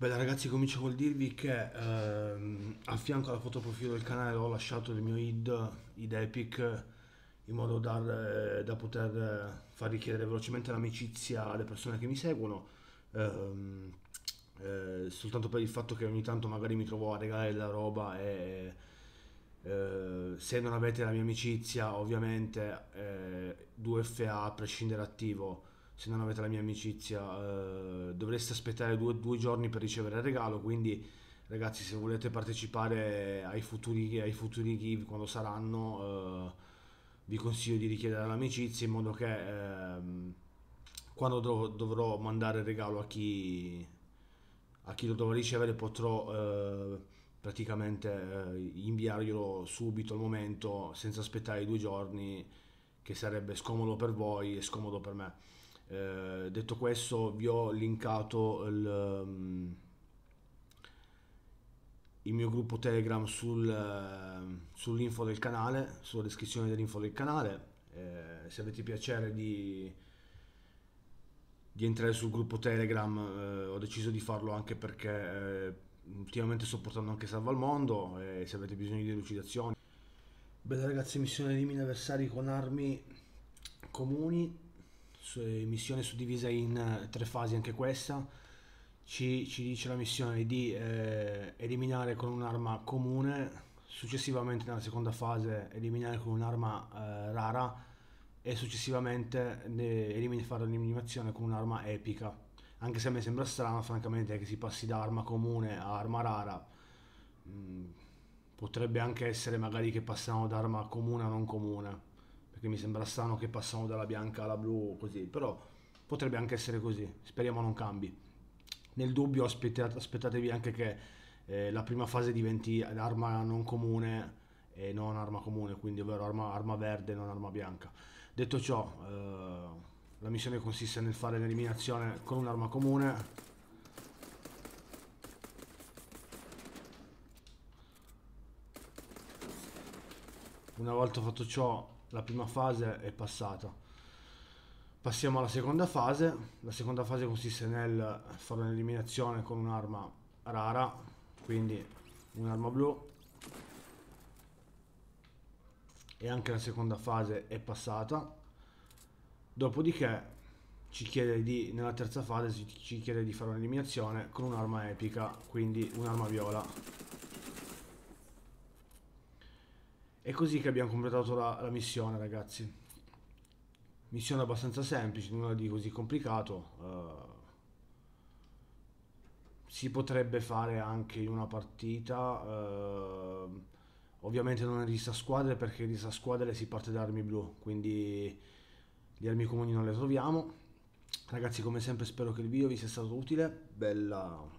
Beh ragazzi comincio col dirvi che ehm, a fianco alla foto profilo del canale ho lasciato il mio id, id epic in modo da, eh, da poter eh, far richiedere velocemente l'amicizia alle persone che mi seguono ehm, eh, soltanto per il fatto che ogni tanto magari mi trovo a regalare della roba e eh, se non avete la mia amicizia ovviamente 2FA eh, a prescindere attivo se non avete la mia amicizia eh, dovreste aspettare due, due, giorni per ricevere il regalo quindi ragazzi se volete partecipare ai futuri, ai futuri give quando saranno eh, vi consiglio di richiedere l'amicizia in modo che eh, quando dov dovrò mandare il regalo a chi, a chi lo dovrà ricevere potrò eh, praticamente eh, inviarglielo subito al momento senza aspettare i due giorni che sarebbe scomodo per voi e scomodo per me. Eh, detto questo vi ho linkato il, ehm, il mio gruppo Telegram sul, eh, sull'info del canale, sulla descrizione dell'info del canale. Eh, se avete piacere di, di entrare sul gruppo Telegram, eh, ho deciso di farlo anche perché eh, ultimamente sto portando anche Salva al Mondo e eh, se avete bisogno di delucidazioni. Bella ragazzi, missione di mini avversari con armi comuni eh, missione suddivisa in eh, tre fasi anche questa, ci, ci dice la missione di eh, eliminare con un'arma comune, successivamente nella seconda fase eliminare con un'arma eh, rara e successivamente elimine, fare l'eliminazione con un'arma epica. Anche se a me sembra strano, francamente, che si passi da arma comune a arma rara. Mm, potrebbe anche essere magari che passiamo da arma comune a non comune perché mi sembra strano che passano dalla bianca alla blu così, però potrebbe anche essere così, speriamo non cambi. Nel dubbio aspettate, aspettatevi anche che eh, la prima fase diventi arma non comune e non arma comune, quindi ovvero arma, arma verde e non arma bianca. Detto ciò, eh, la missione consiste nel fare l'eliminazione con un'arma comune Una volta fatto ciò la prima fase è passata. Passiamo alla seconda fase, la seconda fase consiste nel fare un'eliminazione con un'arma rara, quindi un'arma blu. E anche la seconda fase è passata. Dopodiché ci chiede di, nella terza fase ci chiede di fare un'eliminazione con un'arma epica, quindi un'arma viola. È così che abbiamo completato la, la missione, ragazzi. Missione abbastanza semplice, nulla di così complicato. Uh, si potrebbe fare anche in una partita. Uh, ovviamente non in rivista squadre, perché in rivista squadre si parte da armi blu, quindi le armi comuni non le troviamo. Ragazzi, come sempre, spero che il video vi sia stato utile. Bella